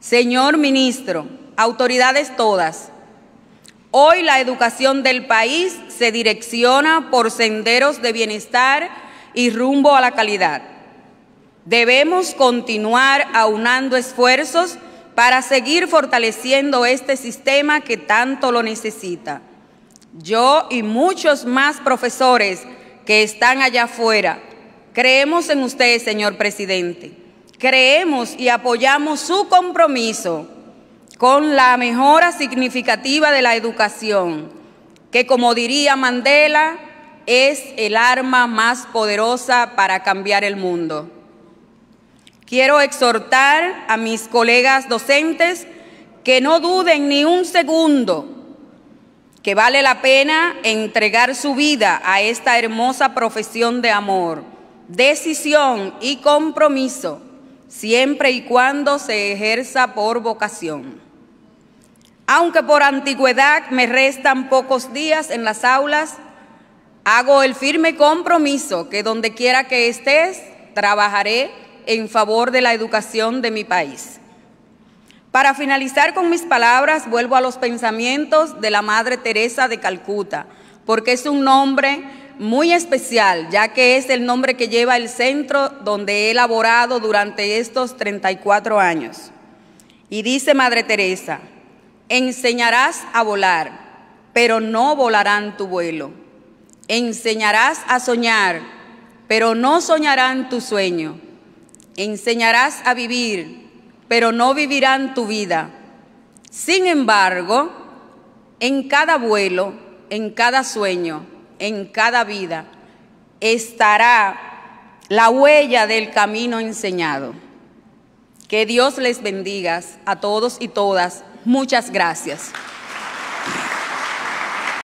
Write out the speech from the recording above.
Señor ministro, autoridades todas, hoy la educación del país se direcciona por senderos de bienestar y rumbo a la calidad. Debemos continuar aunando esfuerzos para seguir fortaleciendo este sistema que tanto lo necesita. Yo y muchos más profesores que están allá afuera, creemos en usted, señor presidente creemos y apoyamos su compromiso con la mejora significativa de la educación, que como diría Mandela, es el arma más poderosa para cambiar el mundo. Quiero exhortar a mis colegas docentes que no duden ni un segundo que vale la pena entregar su vida a esta hermosa profesión de amor, decisión y compromiso siempre y cuando se ejerza por vocación. Aunque por antigüedad me restan pocos días en las aulas, hago el firme compromiso que donde quiera que estés, trabajaré en favor de la educación de mi país. Para finalizar con mis palabras, vuelvo a los pensamientos de la Madre Teresa de Calcuta, porque es un nombre muy especial, ya que es el nombre que lleva el centro donde he laborado durante estos 34 años. Y dice Madre Teresa, enseñarás a volar, pero no volarán tu vuelo. Enseñarás a soñar, pero no soñarán tu sueño. Enseñarás a vivir, pero no vivirán tu vida. Sin embargo, en cada vuelo, en cada sueño, en cada vida estará la huella del camino enseñado. Que Dios les bendiga a todos y todas. Muchas gracias.